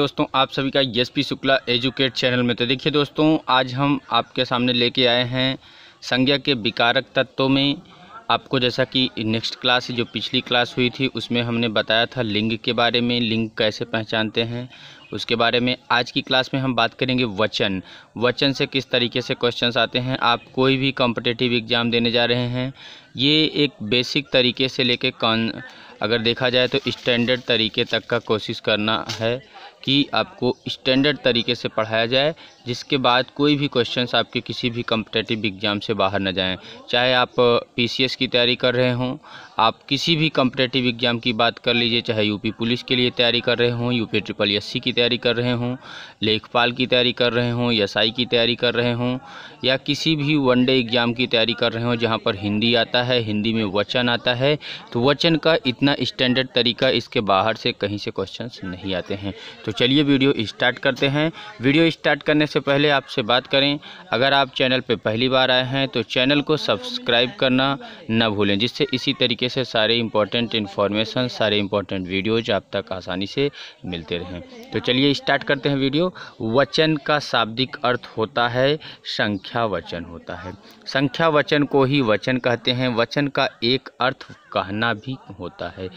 दोस्तों आप सभी का S P Shukla educate channel में तो देखिए दोस्तों आज हम आपके सामने लेके आए हैं संज्ञा के विकारक तत्वों में आपको जैसा कि नेक्स्ट क्लास जो पिछली क्लास हुई थी उसमें हमने बताया था लिंग के बारे में लिंग कैसे पहचानते हैं उसके बारे में आज की क्लास में हम बात करेंगे वचन वचन से किस तरीके से क्वेश्चंस आते हैं आप कोई भी कॉम्पिटेटिव एग्ज़ाम देने जा रहे हैं ये एक बेसिक तरीके से लेके कौन अगर देखा जाए तो स्टैंडर्ड तरीके तक का कोशिश करना है कि आपको स्टैंडर्ड तरीके से पढ़ाया जाए जिसके बाद कोई भी क्वेश्चंस आपके किसी भी कम्पटेटिव एग्ज़ाम से बाहर न जाएं चाहे आप पीसीएस की तैयारी कर रहे हों आप किसी भी कम्पटेटिव एग्ज़ाम की बात कर लीजिए चाहे यूपी पुलिस के लिए तैयारी कर रहे हों यूपी ट्रिपल एस की तैयारी कर रहे हों लेखपाल की तैयारी कर रहे हों एस की तैयारी कर रहे हों या किसी भी वनडे एग्ज़ाम की तैयारी कर रहे हों जहाँ पर हिंदी आता है हिंदी में वचन आता है तो वचन का इतना स्टैंडर्ड तरीका इसके बाहर से कहीं से क्वेश्चन नहीं आते हैं तो चलिए वीडियो स्टार्ट करते हैं वीडियो स्टार्ट करने से पहले आपसे बात करें अगर आप चैनल पर पहली बार आए हैं तो चैनल को सब्सक्राइब करना न भूलें जिससे इसी तरीके से सारे इंपॉर्टेंट इन्फॉर्मेशन सारे इंपॉर्टेंट वीडियोज आप तक आसानी से मिलते रहें तो चलिए स्टार्ट करते हैं वीडियो वचन का शाब्दिक अर्थ होता है संख्या वचन होता है संख्या वचन को ही वचन कहते हैं वचन का एक अर्थ कहना भी होता है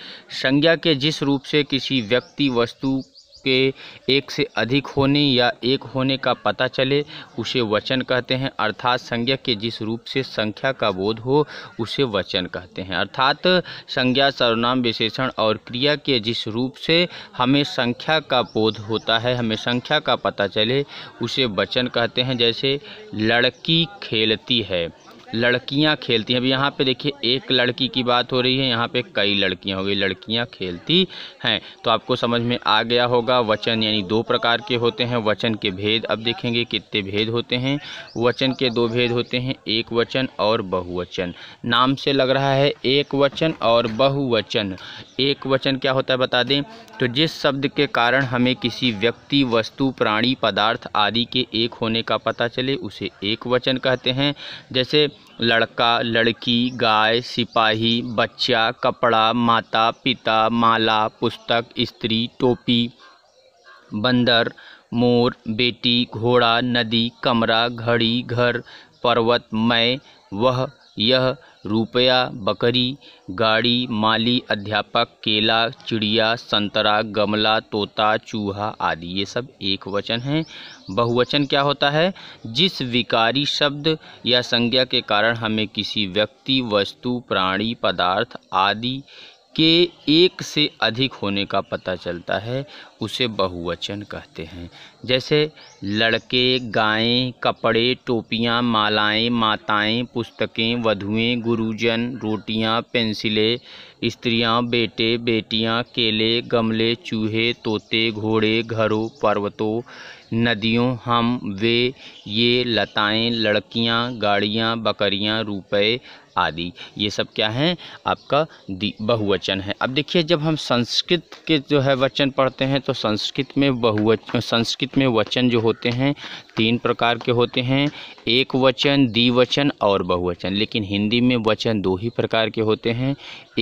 संज्ञा के जिस रूप से किसी व्यक्ति वस्तु के एक से अधिक होने या एक होने का पता चले उसे वचन कहते हैं अर्थात संज्ञा के जिस रूप से संख्या का बोध हो उसे वचन कहते हैं अर्थात संज्ञा सर्वनाम विशेषण और क्रिया के जिस रूप से हमें संख्या का बोध होता है हमें संख्या का पता चले उसे वचन कहते हैं जैसे लड़की खेलती है लड़कियां खेलती हैं अब यहाँ पे देखिए एक लड़की की बात हो रही है यहाँ पे कई लड़कियां हो गई लड़कियां खेलती हैं तो आपको समझ में आ गया होगा वचन यानी दो प्रकार के होते हैं वचन के भेद अब देखेंगे कितने भेद होते हैं वचन के दो भेद होते हैं एक वचन और बहुवचन नाम से लग रहा है एक वचन और बहुवचन एक वचन क्या होता है बता दें तो जिस शब्द के कारण हमें किसी व्यक्ति वस्तु प्राणी पदार्थ आदि के एक होने का पता चले उसे एक वचन कहते हैं जैसे लड़का लड़की गाय सिपाही बच्चा कपड़ा माता पिता माला पुस्तक स्त्री टोपी बंदर मोर बेटी घोड़ा नदी कमरा घड़ी घर पर्वत मैं वह यह रुपया बकरी गाड़ी माली अध्यापक केला चिड़िया संतरा गमला तोता चूहा आदि ये सब एक वचन हैं बहुवचन क्या होता है जिस विकारी शब्द या संज्ञा के कारण हमें किसी व्यक्ति वस्तु प्राणी पदार्थ आदि के एक से अधिक होने का पता चलता है उसे बहुवचन कहते हैं जैसे लड़के गायें कपड़े टोपियाँ मालाएं माताएं पुस्तकें वधुएं गुरुजन रोटियाँ पेंसिलें स्त्रियाँ बेटे बेटियाँ केले गमले चूहे तोते घोड़े घरों पर्वतों नदियों हम वे ये लताएँ लड़कियाँ गाड़ियाँ बकरियाँ रुपये आदि ये सब क्या हैं आपका बहुवचन है अब देखिए जब हम संस्कृत के जो है वचन पढ़ते हैं तो संस्कृत में बहुवचन संस्कृत में वचन जो होते हैं तीन प्रकार के होते हैं एक वचन द्विवचन और बहुवचन लेकिन हिंदी में वचन दो ही प्रकार के होते हैं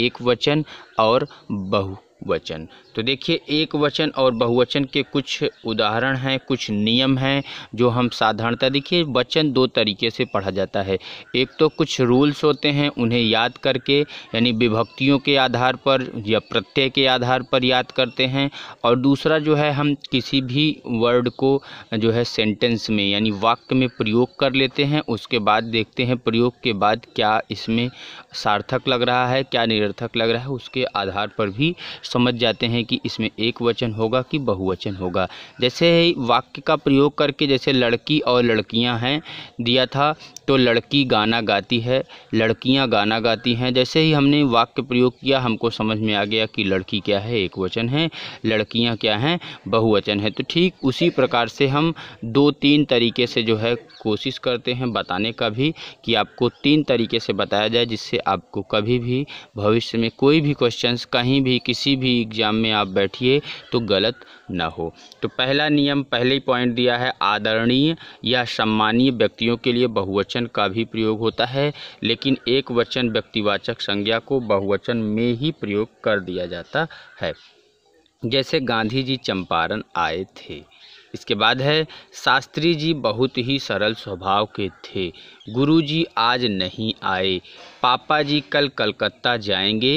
एक वचन और बहु वचन तो देखिए एक वचन और बहुवचन के कुछ उदाहरण हैं कुछ नियम हैं जो हम साधारणता देखिए वचन दो तरीके से पढ़ा जाता है एक तो कुछ रूल्स होते हैं उन्हें याद करके यानी विभक्तियों के आधार पर या प्रत्यय के आधार पर याद करते हैं और दूसरा जो है हम किसी भी वर्ड को जो है सेंटेंस में यानी वाक्य में प्रयोग कर लेते हैं उसके बाद देखते हैं प्रयोग के बाद क्या इसमें सार्थक लग रहा है क्या निरर्थक लग रहा है उसके आधार पर भी समझ जाते हैं कि इसमें एक वचन होगा कि बहुवचन होगा जैसे वाक्य का प्रयोग करके जैसे लड़की और लड़कियां हैं दिया था तो लड़की गाना गाती है लड़कियां गाना गाती हैं जैसे ही हमने वाक्य प्रयोग किया हमको समझ में आ गया कि लड़की क्या है एक वचन है लड़कियां क्या हैं बहुवचन है तो ठीक उसी प्रकार से हम दो तीन तरीके से जो है कोशिश करते हैं बताने का भी कि आपको तीन तरीके से बताया जाए जिससे आपको कभी भी भविष्य में कोई भी क्वेश्चन कहीं भी किसी भी एग्ज़ाम में आप बैठिए तो गलत न हो तो पहला नियम पहले ही पॉइंट दिया है आदरणीय या सम्मानीय व्यक्तियों के लिए बहुवचन का भी प्रयोग होता है लेकिन एक वचन व्यक्तिवाचक संज्ञा को बहुवचन में ही प्रयोग कर दिया जाता है जैसे गांधी जी चंपारण आए थे इसके बाद है शास्त्री जी बहुत ही सरल स्वभाव के थे गुरु जी आज नहीं आए पापा जी कल कलकत्ता जाएंगे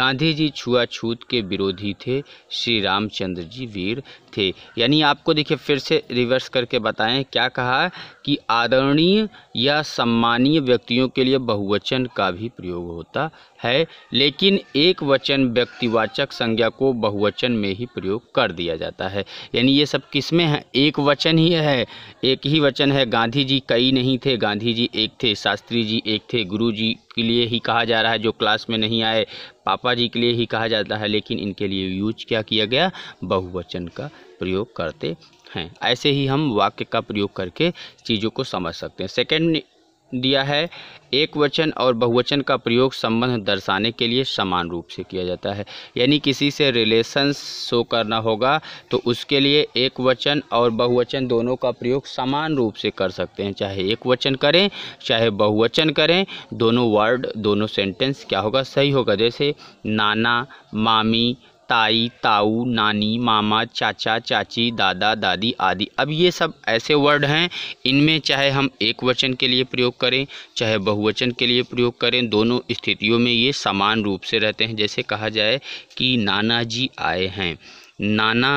गांधी जी छुआछूत के विरोधी थे श्री रामचंद्र जी वीर थे यानी आपको देखिए फिर से रिवर्स करके बताएं क्या कहा कि आदरणीय या सम्मानीय व्यक्तियों के लिए बहुवचन का भी प्रयोग होता है लेकिन एक वचन व्यक्तिवाचक संज्ञा को बहुवचन में ही प्रयोग कर दिया जाता है यानी ये सब में है एक वचन ही है एक ही वचन है गांधी जी कई नहीं थे गांधी जी एक थे शास्त्री जी एक थे गुरु जी के लिए ही कहा जा रहा है जो क्लास में नहीं आए पापा जी के लिए ही कहा जाता है लेकिन इनके लिए यूज क्या किया गया बहुवचन का प्रयोग करते हैं ऐसे ही हम वाक्य का प्रयोग करके चीज़ों को समझ सकते हैं सेकेंड दिया है एक वचन और बहुवचन का प्रयोग संबंध दर्शाने के लिए समान रूप से किया जाता है यानी किसी से रिलेशन शो करना होगा तो उसके लिए एक वचन और बहुवचन दोनों का प्रयोग समान रूप से कर सकते हैं चाहे एक वचन करें चाहे बहुवचन करें दोनों वर्ड दोनों सेंटेंस क्या होगा सही होगा जैसे नाना मामी ताई ताऊ नानी मामा चाचा चाची दादा दादी आदि अब ये सब ऐसे वर्ड हैं इनमें चाहे हम एक वचन के लिए प्रयोग करें चाहे बहुवचन के लिए प्रयोग करें दोनों स्थितियों में ये समान रूप से रहते हैं जैसे कहा जाए कि नाना जी आए हैं नाना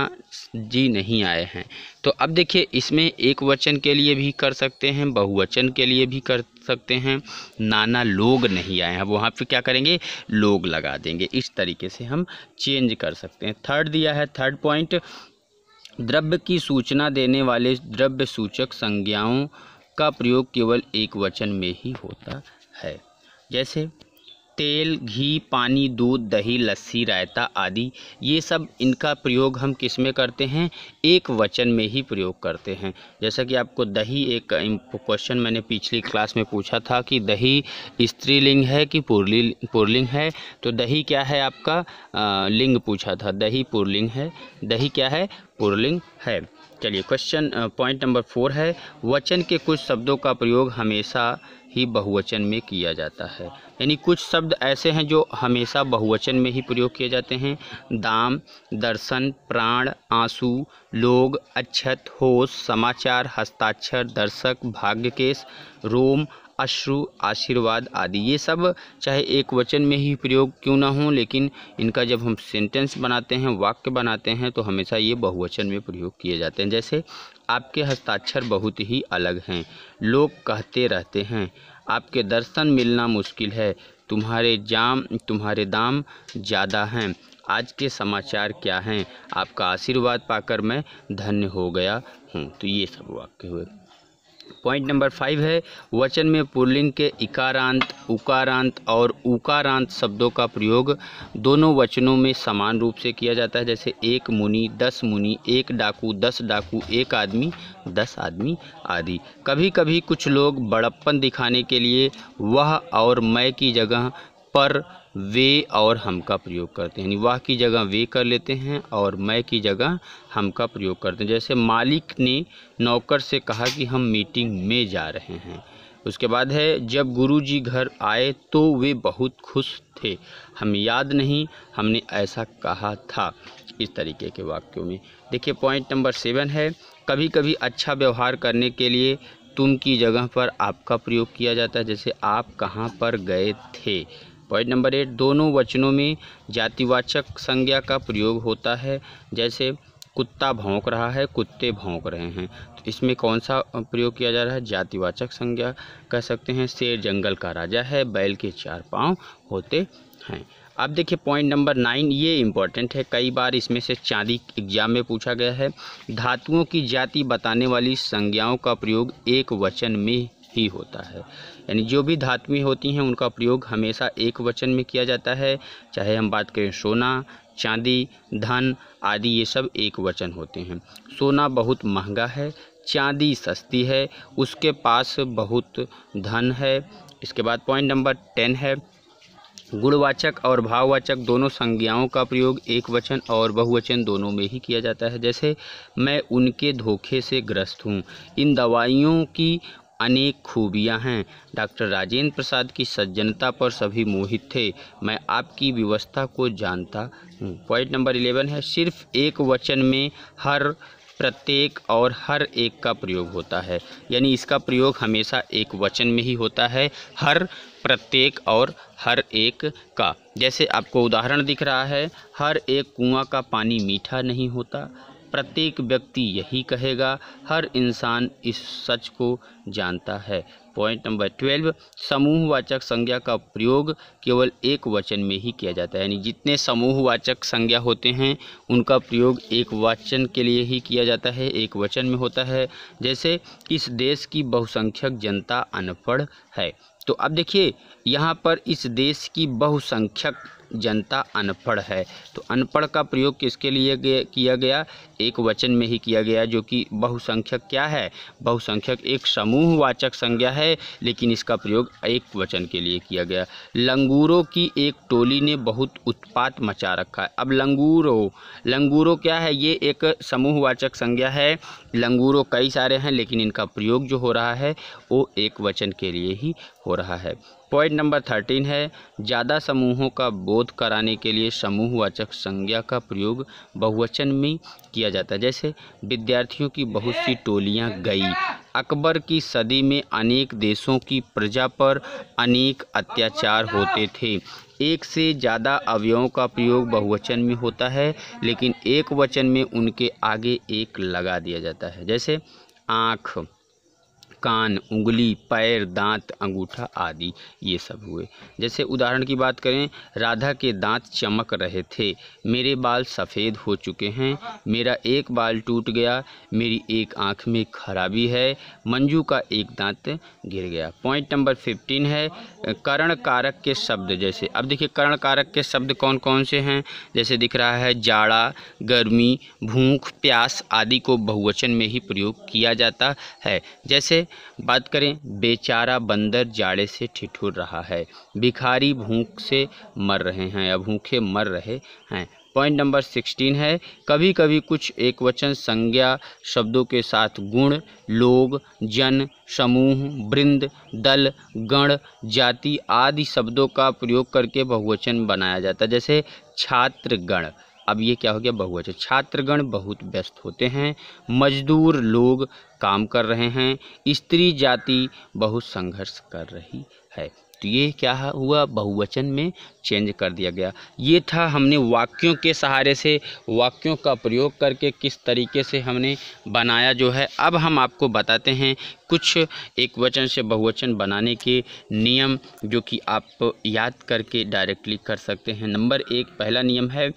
जी नहीं आए हैं तो अब देखिए इसमें एक वचन के लिए भी कर सकते हैं बहुवचन के लिए भी कर सकते हैं नाना लोग नहीं आए हैं वहाँ पे क्या करेंगे लोग लगा देंगे इस तरीके से हम चेंज कर सकते हैं थर्ड दिया है थर्ड पॉइंट द्रव्य की सूचना देने वाले द्रव्य सूचक संज्ञाओं का प्रयोग केवल एक वचन में ही होता है जैसे तेल घी पानी दूध दही लस्सी रायता आदि ये सब इनका प्रयोग हम किस में करते हैं एक वचन में ही प्रयोग करते हैं जैसा कि आपको दही एक क्वेश्चन मैंने पिछली क्लास में पूछा था कि दही स्त्रीलिंग है कि पुरली पुरलिंग है तो दही क्या है आपका आ, लिंग पूछा था दही पुरलिंग है दही क्या है पुरलिंग है चलिए क्वेश्चन पॉइंट नंबर फोर है वचन के कुछ शब्दों का प्रयोग हमेशा ही बहुवचन में किया जाता है यानी कुछ शब्द ऐसे हैं जो हमेशा बहुवचन में ही प्रयोग किए जाते हैं दाम दर्शन प्राण आंसू लोग अक्षत होश समाचार हस्ताक्षर दर्शक भाग्यकेश रोम अश्रु आशीर्वाद आदि ये सब चाहे एक वचन में ही प्रयोग क्यों ना हो लेकिन इनका जब हम सेंटेंस बनाते हैं वाक्य बनाते हैं तो हमेशा ये बहुवचन में प्रयोग किए जाते हैं जैसे आपके हस्ताक्षर बहुत ही अलग हैं लोग कहते रहते हैं आपके दर्शन मिलना मुश्किल है तुम्हारे जाम तुम्हारे दाम ज़्यादा हैं आज के समाचार क्या हैं आपका आशीर्वाद पाकर मैं धन्य हो गया हूँ तो ये सब वाक्य हुए पॉइंट नंबर फाइव है वचन में पुल्लिंग के इकारांत उकारांत और उकारांत शब्दों का प्रयोग दोनों वचनों में समान रूप से किया जाता है जैसे एक मुनि दस मुनि एक डाकू दस डाकू एक आदमी दस आदमी आदि कभी कभी कुछ लोग बड़प्पन दिखाने के लिए वह और मैं की जगह पर वे और हम का प्रयोग करते हैं यानी वाह की जगह वे कर लेते हैं और मैं की जगह हम का प्रयोग करते हैं जैसे मालिक ने नौकर से कहा कि हम मीटिंग में जा रहे हैं उसके बाद है जब गुरुजी घर आए तो वे बहुत खुश थे हम याद नहीं हमने ऐसा कहा था इस तरीके के वाक्यों में देखिए पॉइंट नंबर सेवन है कभी कभी अच्छा व्यवहार करने के लिए तुम की जगह पर आपका प्रयोग किया जाता है जैसे आप कहाँ पर गए थे पॉइंट नंबर एट दोनों वचनों में जातिवाचक संज्ञा का प्रयोग होता है जैसे कुत्ता भौंक रहा है कुत्ते भौंक रहे हैं तो इसमें कौन सा प्रयोग किया जा रहा है जातिवाचक संज्ञा कह सकते हैं शेर जंगल का राजा है बैल के चार पाँव होते हैं अब देखिए पॉइंट नंबर नाइन ये इम्पॉर्टेंट है कई बार इसमें से चांदी एग्जाम में पूछा गया है धातुओं की जाति बताने वाली संज्ञाओं का प्रयोग एक वचन में ही होता है यानी जो भी धातुएँ होती हैं उनका प्रयोग हमेशा एक वचन में किया जाता है चाहे हम बात करें सोना चांदी धन आदि ये सब एक वचन होते हैं सोना बहुत महंगा है चांदी सस्ती है उसके पास बहुत धन है इसके बाद पॉइंट नंबर टेन है गुणवाचक और भाववाचक दोनों संज्ञाओं का प्रयोग एक वचन और बहुवचन दोनों में ही किया जाता है जैसे मैं उनके धोखे से ग्रस्त हूँ इन दवाइयों की अनेक खूबियां हैं डॉक्टर राजेंद्र प्रसाद की सज्जनता पर सभी मोहित थे मैं आपकी व्यवस्था को जानता हूँ पॉइंट नंबर इलेवन है सिर्फ एक वचन में हर प्रत्येक और हर एक का प्रयोग होता है यानी इसका प्रयोग हमेशा एक वचन में ही होता है हर प्रत्येक और हर एक का जैसे आपको उदाहरण दिख रहा है हर एक कुआं का पानी मीठा नहीं होता प्रत्येक व्यक्ति यही कहेगा हर इंसान इस सच को जानता है पॉइंट नंबर ट्वेल्व समूहवाचक संज्ञा का प्रयोग केवल एक वचन में ही किया जाता है यानी जितने समूहवाचक संज्ञा होते हैं उनका प्रयोग एक वाचन के लिए ही किया जाता है एक वचन में होता है जैसे इस देश की बहुसंख्यक जनता अनपढ़ है तो अब देखिए यहाँ पर इस देश की बहुसंख्यक जनता अनपढ़ है तो अनपढ़ का प्रयोग किसके लिए किया गया एक वचन में ही किया गया जो कि बहुसंख्यक क्या है बहुसंख्यक एक समूहवाचक संज्ञा है लेकिन इसका प्रयोग एक वचन के लिए किया गया लंगूरों की एक टोली ने बहुत उत्पात मचा रखा है अब लंगूरों लंगूरों क्या है ये एक समूहवाचक संज्ञा है लंगूरों कई सारे हैं लेकिन इनका प्रयोग जो हो रहा है वो एक वचन के लिए ही हो रहा है पॉइंट नंबर थर्टीन है ज़्यादा समूहों का बोध कराने के लिए समूहवाचक संज्ञा का प्रयोग बहुवचन में किया जाता है जैसे विद्यार्थियों की बहुत सी टोलियाँ गई अकबर की सदी में अनेक देशों की प्रजा पर अनेक अत्याचार होते थे एक से ज़्यादा अवयवों का प्रयोग बहुवचन में होता है लेकिन एक वचन में उनके आगे एक लगा दिया जाता है जैसे आँख कान उंगली पैर दांत अंगूठा आदि ये सब हुए जैसे उदाहरण की बात करें राधा के दांत चमक रहे थे मेरे बाल सफ़ेद हो चुके हैं मेरा एक बाल टूट गया मेरी एक आँख में खराबी है मंजू का एक दांत गिर गया पॉइंट नंबर फिफ्टीन है करण कारक के शब्द जैसे अब देखिए करण कारक के शब्द कौन कौन से हैं जैसे दिख रहा है जाड़ा गर्मी भूख प्यास आदि को बहुवचन में ही प्रयोग किया जाता है जैसे बात करें बेचारा बंदर जाड़े से ठिठुर रहा है भिखारी भूख से मर रहे हैं या भूखे मर रहे हैं पॉइंट नंबर सिक्सटीन है कभी कभी कुछ एक वचन संज्ञा शब्दों के साथ गुण लोग जन समूह वृंद दल गण जाति आदि शब्दों का प्रयोग करके बहुवचन बनाया जाता है जैसे छात्रगण अब ये क्या हो गया बहुवचन छात्रगण बहुत व्यस्त होते हैं मजदूर लोग काम कर रहे हैं स्त्री जाति बहुत संघर्ष कर रही है तो ये क्या हुआ बहुवचन में चेंज कर दिया गया ये था हमने वाक्यों के सहारे से वाक्यों का प्रयोग करके किस तरीके से हमने बनाया जो है अब हम आपको बताते हैं कुछ एक वचन से बहुवचन बनाने के नियम जो कि आप याद करके डायरेक्टली कर सकते हैं नंबर एक पहला नियम है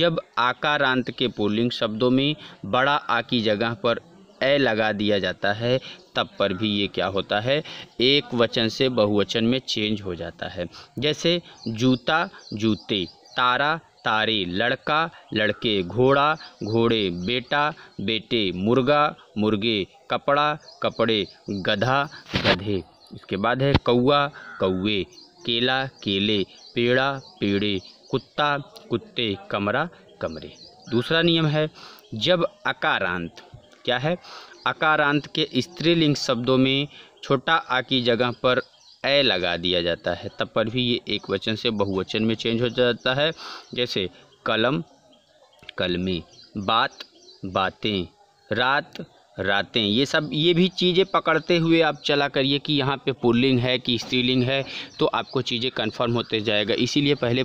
जब आकारांत के पुलिंग शब्दों में बड़ा आ की जगह पर ए लगा दिया जाता है तब पर भी ये क्या होता है एक वचन से बहुवचन में चेंज हो जाता है जैसे जूता जूते तारा तारे लड़का लड़के घोड़ा घोड़े बेटा बेटे मुर्गा मुर्गे कपड़ा कपड़े गधा गधे इसके बाद है कौआ कौए केला केले पेड़ा पेड़े कुत्ता कुत्ते कमरा कमरे दूसरा नियम है जब अकारांत क्या है अकारांत के स्त्रीलिंग शब्दों में छोटा आ की जगह पर ए लगा दिया जाता है तब पर भी ये एक वचन से बहुवचन में चेंज हो जाता है जैसे कलम कलमी बात बातें रात रातें ये सब ये भी चीज़ें पकड़ते हुए आप चला करिए कि यहाँ पे पुल्लिंग है कि स्त्रीलिंग है तो आपको चीज़ें कंफर्म होते जाएगा इसीलिए पहले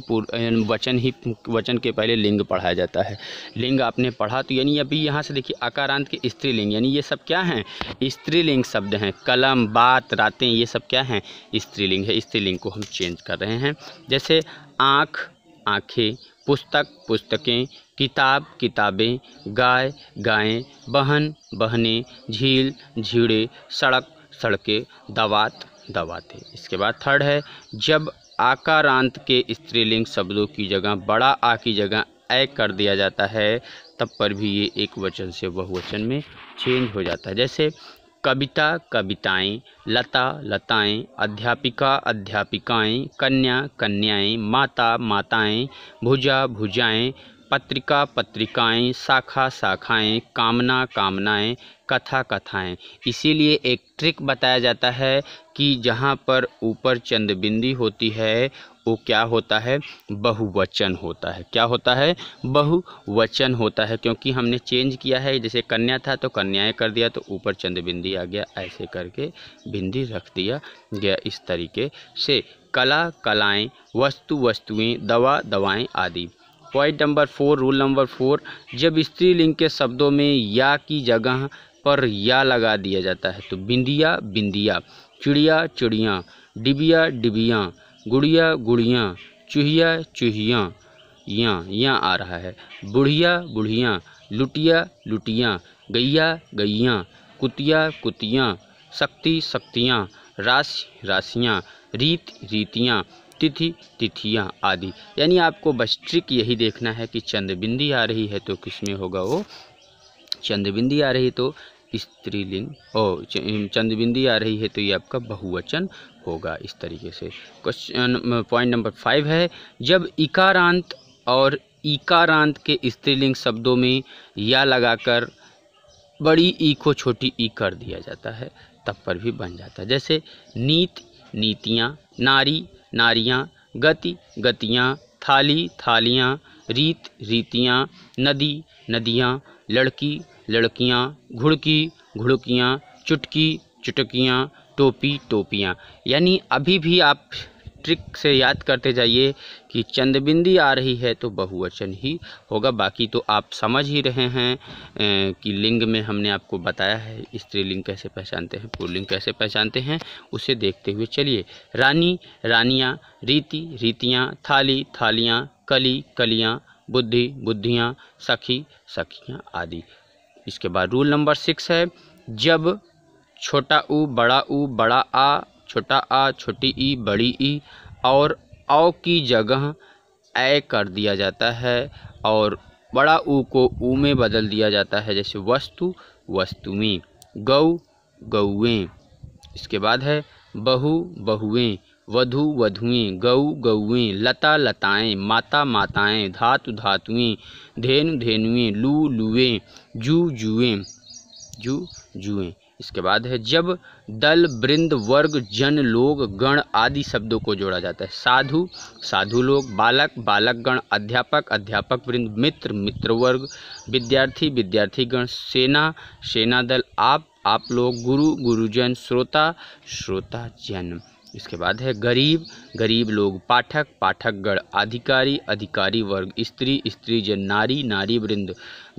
वचन ही वचन के पहले लिंग पढ़ाया जाता है लिंग आपने पढ़ा तो यानी अभी यहाँ से देखिए आकारांत के स्त्रीलिंग यानी ये सब क्या हैं स्त्रीलिंग शब्द हैं कलम बात रातें ये सब क्या हैं स्त्रीलिंग है स्त्रीलिंग को हम चेंज कर रहे हैं जैसे आँख आँखें पुस्तक पुस्तकें किताब किताबें गाय गायें बहन बहने झील झीड़े सड़क सड़के दवात दवाते इसके बाद थर्ड है जब आकारांत के स्त्रीलिंग शब्दों की जगह बड़ा आ की जगह ऐ कर दिया जाता है तब पर भी ये एक वचन से बहुवचन में चेंज हो जाता है जैसे कविता कविताएं लता लताएं अध्यापिका अध्यापिकाएं कन्या कन्याएं माता माताएं भुजा भुजाएं पत्रिका पत्रिकाएं शाखा शाखाएं कामना कामनाएं कथा कथाएं इसीलिए एक ट्रिक बताया जाता है कि जहाँ पर ऊपर चंद्रबिंदी होती है वो क्या होता है बहुवचन होता है क्या होता है बहुवचन होता है क्योंकि हमने चेंज किया है जैसे कन्या था तो कन्याएं कर दिया तो ऊपर चंद्रबिंदी आ गया ऐसे करके बिंदी रख दिया गया इस तरीके से कला कलाएं वस्तु वस्तुएं दवा दवाएं आदि point number four rule number four जब स्त्रीलिंग के शब्दों में या की जगह पर या लगा दिया जाता है तो बिंदिया बिंदिया चिड़िया चिड़िया डिबिया डिबिया गुड़िया गुड़िया चूहिया चूहिया या या आ रहा है बुढ़िया बुढ़िया लुटिया लुटिया गैया गैया कुतिया कुतिया शक्ति शक्तियाँ राशि राशियाँ रीत रीतियाँ तिथि तिथियाँ आदि यानी आपको बस ट्रिक यही देखना है कि चंद्रबिंदी आ रही है तो किस में होगा वो चंद्रबिंदी आ रही तो स्त्रीलिंग ओ चंद्रबिंदी आ रही है तो ये आपका बहुवचन होगा इस तरीके से क्वेश्चन पॉइंट नंबर फाइव है जब इकारांत और इकारांत के स्त्रीलिंग शब्दों में या लगाकर बड़ी ई को छोटी ई कर दिया जाता है तब पर भी बन जाता है जैसे नीत नीतियाँ नारी नारियाँ गति गतियाँ थाली थालियाँ रीत रीतियाँ नदी नदियाँ लड़की लड़कियाँ घुड़की घुड़कियाँ चुटकी चुटकियाँ टोपी टोपियाँ यानी अभी भी आप ट्रिक से याद करते जाइए कि चंदबिंदी आ रही है तो बहुवचन ही होगा बाकी तो आप समझ ही रहे हैं कि लिंग में हमने आपको बताया है स्त्रीलिंग कैसे पहचानते हैं पुल्लिंग कैसे पहचानते हैं उसे देखते हुए चलिए रानी रानियाँ रीति रीतियाँ थाली थालियाँ कली कलियाँ बुद्धि बुद्धियाँ सखी सखियाँ आदि इसके बाद रूल नंबर सिक्स है जब छोटा ऊ बड़ा ऊ बड़ा आ छोटा आ छोटी ई बड़ी ई और औ की जगह ऐ कर दिया जाता है और बड़ा ऊ को ऊ में बदल दिया जाता है जैसे वस्तु वस्तुएं गौ गौएँ इसके बाद है बहु बहुएं वधु वधुएं गऊ गौएं लता लताएं माता माताएं धातु धातुएं धेनु धेनुएं लू लुएं जू जुएं जू जुएं इसके बाद है जब दल वृंद वर्ग जन लोग गण आदि शब्दों को जोड़ा जाता है साधु साधु लोग बालक बालक गण अध्यापक अध्यापक वृंद मित्र मित्र वर्ग विद्यार्थी विद्यार्थी गण सेना सेना दल आप आप लोग गुरु गुरुजन श्रोता श्रोता जन इसके बाद है गरीब गरीब लोग पाठक पाठकगण अधिकारी अधिकारी वर्ग स्त्री स्त्री जन नारी नारी वृंद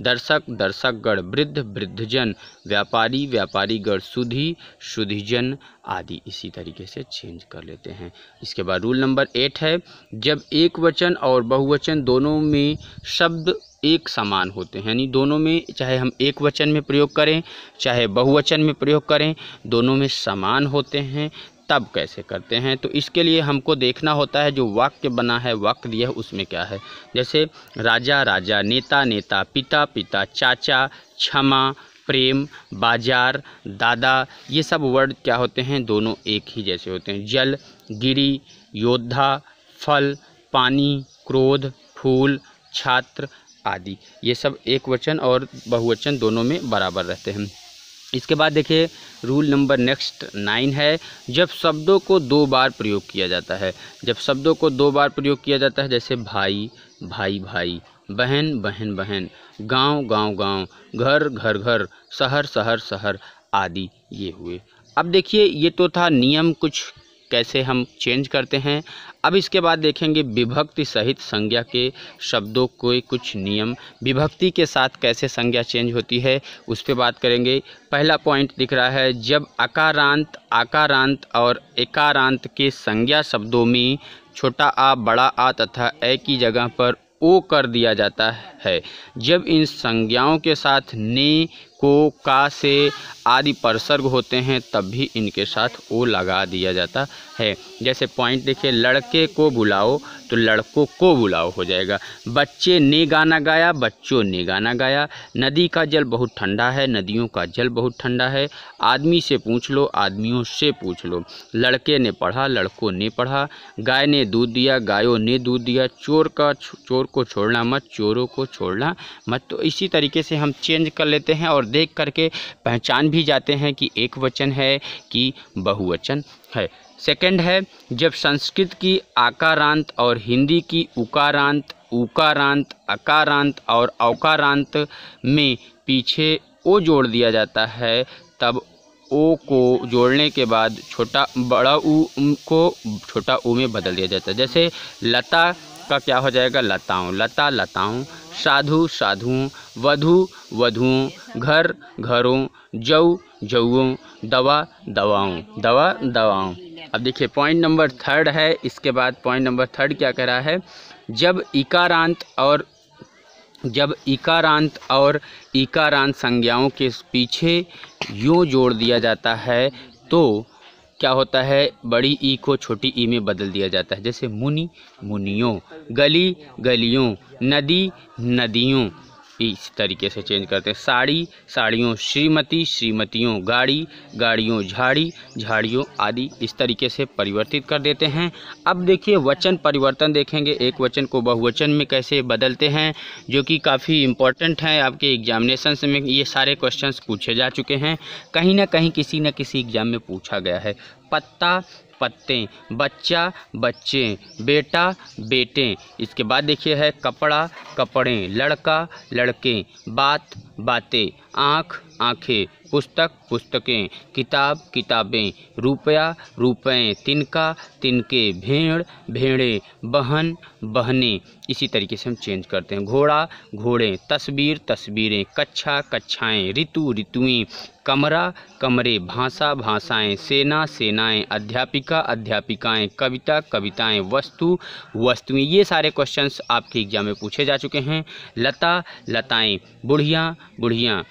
दर्शक दर्शकगण वृद्ध वृद्धजन व्यापारी व्यापारीगण सुधी सुधिजन आदि इसी तरीके से चेंज कर लेते हैं इसके बाद रूल नंबर एट है जब एक वचन और बहुवचन दोनों में शब्द एक समान होते हैं यानी दोनों में चाहे हम एक वचन में प्रयोग करें चाहे बहुवचन में प्रयोग करें दोनों में समान होते हैं तब कैसे करते हैं तो इसके लिए हमको देखना होता है जो वाक्य बना है वाक्य दिया है उसमें क्या है जैसे राजा राजा नेता नेता पिता पिता चाचा क्षमा प्रेम बाजार दादा ये सब वर्ड क्या होते हैं दोनों एक ही जैसे होते हैं जल गिरी योद्धा फल पानी क्रोध फूल छात्र आदि ये सब एक वचन और बहुवचन दोनों में बराबर रहते हैं इसके बाद देखिए रूल नंबर नेक्स्ट नाइन है जब शब्दों को दो बार प्रयोग किया जाता है जब शब्दों को दो बार प्रयोग किया जाता है जैसे भाई भाई भाई बहन बहन बहन गांव गांव गांव घर घर घर शहर शहर शहर आदि ये हुए अब देखिए ये तो था नियम कुछ कैसे हम चेंज करते हैं अब इसके बाद देखेंगे विभक्ति सहित संज्ञा के शब्दों के कुछ नियम विभक्ति के साथ कैसे संज्ञा चेंज होती है उस पर बात करेंगे पहला पॉइंट दिख रहा है जब अकारांत आकारांत और एकारांत के संज्ञा शब्दों में छोटा आ बड़ा आ तथा ए की जगह पर ओ कर दिया जाता है जब इन संज्ञाओं के साथ ने को का से आदि परसर्ग होते हैं तब भी इनके साथ ओ लगा दिया जाता है जैसे पॉइंट देखिए लड़के को बुलाओ तो लड़कों को बुलाओ हो जाएगा बच्चे ने गाना गाया बच्चों ने गाना गाया नदी का जल बहुत ठंडा है नदियों का जल बहुत ठंडा है आदमी से पूछ लो आदमियों से पूछ लो लड़के ने पढ़ा लड़कों ने पढ़ा गाय ने दूध दिया गायों ने दूध दिया चोर का चोर को छोड़ना मत चोरों को छोड़ना मत तो इसी तरीके से हम चेंज कर लेते हैं और देख करके पहचान भी जाते हैं कि एक वचन है कि बहुवचन है सेकंड है जब संस्कृत की आकारांत और हिंदी की उकारांत उकारांत अकारांत और अवकारांत में पीछे ओ जोड़ दिया जाता है तब ओ को जोड़ने के बाद छोटा बड़ा ऊ को छोटा ऊ में बदल दिया जाता है जैसे लता का क्या हो जाएगा लताओं लता लताओं साधु साधुओं वधु वधुओं घर घरों जऊ जऊओं दवा दवाओं दवा दवाओं अब देखिए पॉइंट नंबर थर्ड है इसके बाद पॉइंट नंबर थर्ड क्या कह रहा है जब इकारांत और जब इकारांत और इकारांत संज्ञाओं के पीछे यूँ जोड़ दिया जाता है तो क्या होता है बड़ी ई को छोटी ई में बदल दिया जाता है जैसे मुनि मुनियों गली गलियों नदी नदियों इस तरीके से चेंज करते हैं साड़ी साड़ियों श्रीमती श्रीमतियों गाड़ी गाड़ियों झाड़ी झाड़ियों आदि इस तरीके से परिवर्तित कर देते हैं अब देखिए वचन परिवर्तन देखेंगे एक वचन को बहुवचन में कैसे बदलते हैं जो कि काफ़ी इंपॉर्टेंट है आपके एग्जामिनेशन में ये सारे क्वेश्चन पूछे जा चुके हैं कहीं ना कहीं किसी न किसी एग्ज़ाम में पूछा गया है पत्ता पत्ते बच्चा बच्चे बेटा बेटे इसके बाद देखिए है कपड़ा कपड़े लड़का लड़के बात बातें आँख आँखें पुस्तक पुस्तकें किताब किताबें रुपया रुपये तिनका तिनके भेड़ भेड़े बहन बहने इसी तरीके से हम चेंज करते हैं घोड़ा घोड़े तस्वीर तस्वीरें कच्छा कच्छाएँ ऋतु ऋतुएँ कमरा कमरे भाषा भाषाएँ सेना सेनाएँ अध्यापिका अध्यापिकाएँ कविता कविताएँ वस्तु वस्तुएँ ये सारे क्वेश्चंस आपके एग्जाम में पूछे जा चुके हैं लता लताएँ बुढ़िया गुड़िया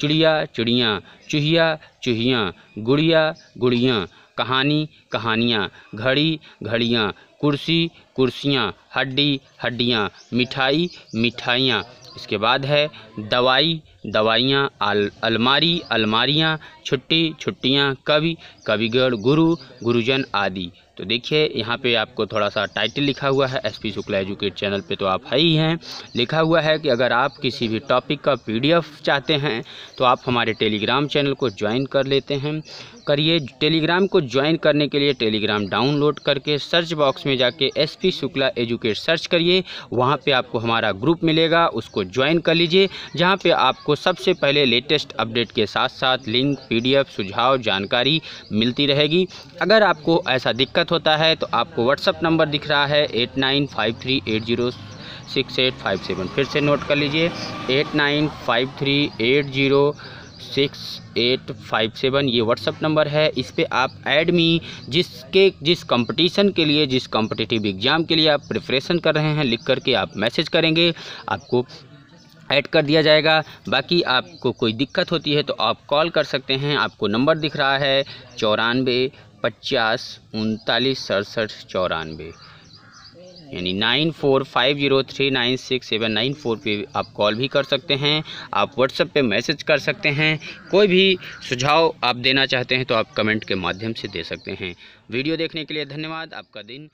चिड़िया चिड़िया चूहिया चूहिया गुड़िया गुड़िया कहानी कहानियाँ घड़ी घड़ियाँ कुर्सी कुर्सियाँ हड्डी हड्डियाँ मिठाई मिठाइयाँ इसके बाद है दवाई दवाइयाँ आल, अलमारी अलमारियाँ छुट्टी छुट्टियाँ कवि कविगढ़ गुरु गुरुजन आदि तो देखिए यहाँ पे आपको थोड़ा सा टाइटल लिखा हुआ है S P Shukla educate channel पे तो आप है ही हैं लिखा हुआ है कि अगर आप किसी भी टॉपिक का पीडीएफ चाहते हैं तो आप हमारे टेलीग्राम चैनल को ज्वाइन कर लेते हैं करिए टेलीग्राम को ज्वाइन करने के लिए टेलीग्राम डाउनलोड करके सर्च बॉक्स में में जाके S P Shukla educate search करिए वहाँ पे आपको हमारा ग्रुप मिलेगा उसको ज्वाइन कर लीजिए जहाँ पे आपको सबसे पहले लेटेस्ट अपडेट के साथ साथ लिंक पीडीएफ सुझाव जानकारी मिलती रहेगी अगर आपको ऐसा दिक्कत होता है तो आपको व्हाट्सअप नंबर दिख रहा है eight nine five three eight zero six eight five seven फिर से नोट कर लीजिए eight nine five three eight zero six eight five seven ये व्हाट्सअप नंबर है इस पर आप एडमी जिसके जिस कंपटीशन के लिए जिस कॉम्पिटिटिव एग्ज़ाम के लिए आप प्रिपरेशन कर रहे हैं लिख करके आप मैसेज करेंगे आपको ऐड कर दिया जाएगा बाकी आपको कोई दिक्कत होती है तो आप कॉल कर सकते हैं आपको नंबर दिख रहा है चौरानवे पचास उनतालीस सड़सठ चौरानवे यानी nine four five zero three nine six seven nine four पर आप कॉल भी कर सकते हैं आप व्हाट्सएप पे मैसेज कर सकते हैं कोई भी सुझाव आप देना चाहते हैं तो आप कमेंट के माध्यम से दे सकते हैं वीडियो देखने के लिए धन्यवाद आपका दिन